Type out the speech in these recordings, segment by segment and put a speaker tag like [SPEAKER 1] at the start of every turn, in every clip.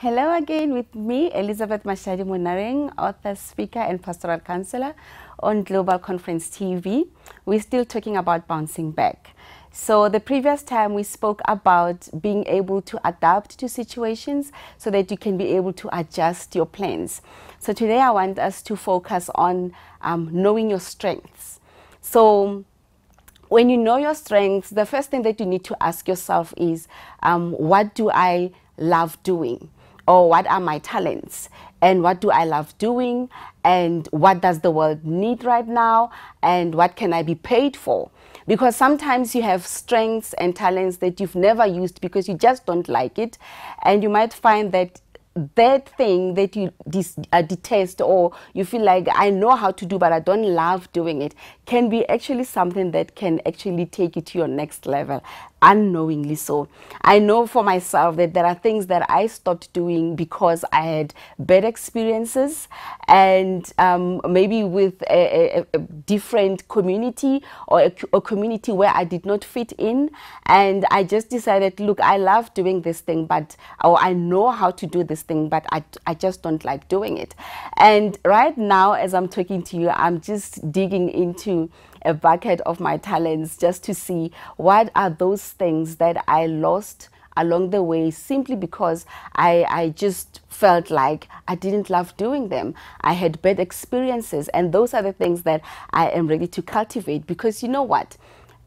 [SPEAKER 1] Hello again with me, Elizabeth Mashadi Munaring, author, speaker, and pastoral counselor on Global Conference TV. We're still talking about bouncing back. So the previous time we spoke about being able to adapt to situations so that you can be able to adjust your plans. So today I want us to focus on um, knowing your strengths. So when you know your strengths, the first thing that you need to ask yourself is, um, what do I love doing? or oh, what are my talents and what do I love doing and what does the world need right now and what can I be paid for? Because sometimes you have strengths and talents that you've never used because you just don't like it and you might find that that thing that you uh, detest or you feel like I know how to do but I don't love doing it can be actually something that can actually take you to your next level unknowingly so. I know for myself that there are things that I stopped doing because I had bad experiences and um, maybe with a, a, a, different community or a, a, community where I did not fit in. And I just decided, look, I love doing this thing, but or oh, I know how to do this thing, but I, I just don't like doing it. And right now, as I'm talking to you, I'm just digging into a bucket of my talents just to see what are those things that I lost along the way simply because I, I just felt like I didn't love doing them. I had bad experiences, and those are the things that I am ready to cultivate because you know what?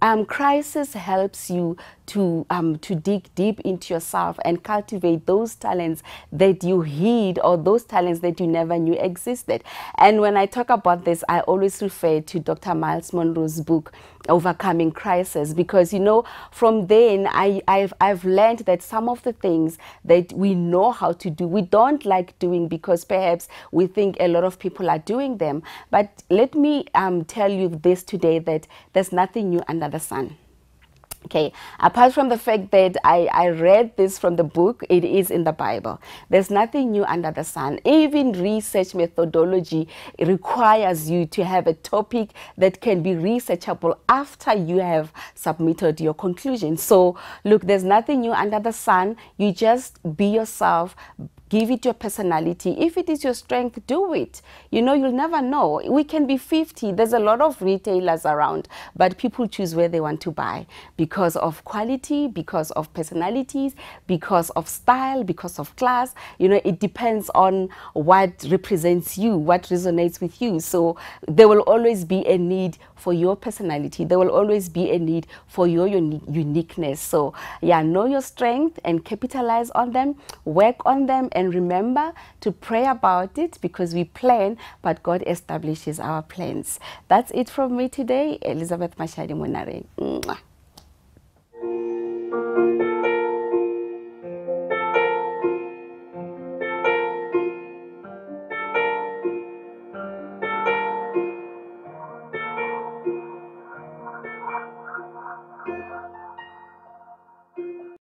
[SPEAKER 1] Um, crisis helps you to um, to dig deep into yourself and cultivate those talents that you hid or those talents that you never knew existed. And when I talk about this, I always refer to Dr. Miles Monroe's book, Overcoming Crisis, because you know from then I, I've I've learned that some of the things that we know how to do we don't like doing because perhaps we think a lot of people are doing them. But let me um, tell you this today that there's nothing new under the sun. Okay, apart from the fact that I, I read this from the book, it is in the Bible. There's nothing new under the sun. Even research methodology requires you to have a topic that can be researchable after you have submitted your conclusion. So, look, there's nothing new under the sun. You just be yourself, give it your personality. If it is your strength, do it. You know, you'll never know. We can be 50. There's a lot of retailers around, but people choose where they want to buy because of quality, because of personalities, because of style, because of class. You know, it depends on what represents you, what resonates with you. So there will always be a need for your personality. There will always be a need for your uni uniqueness. So yeah, know your strength and capitalize on them, work on them, and remember to pray about it because we plan, but God establishes our plans. That's it from me today, Elizabeth Mashadi Munare. Mwah.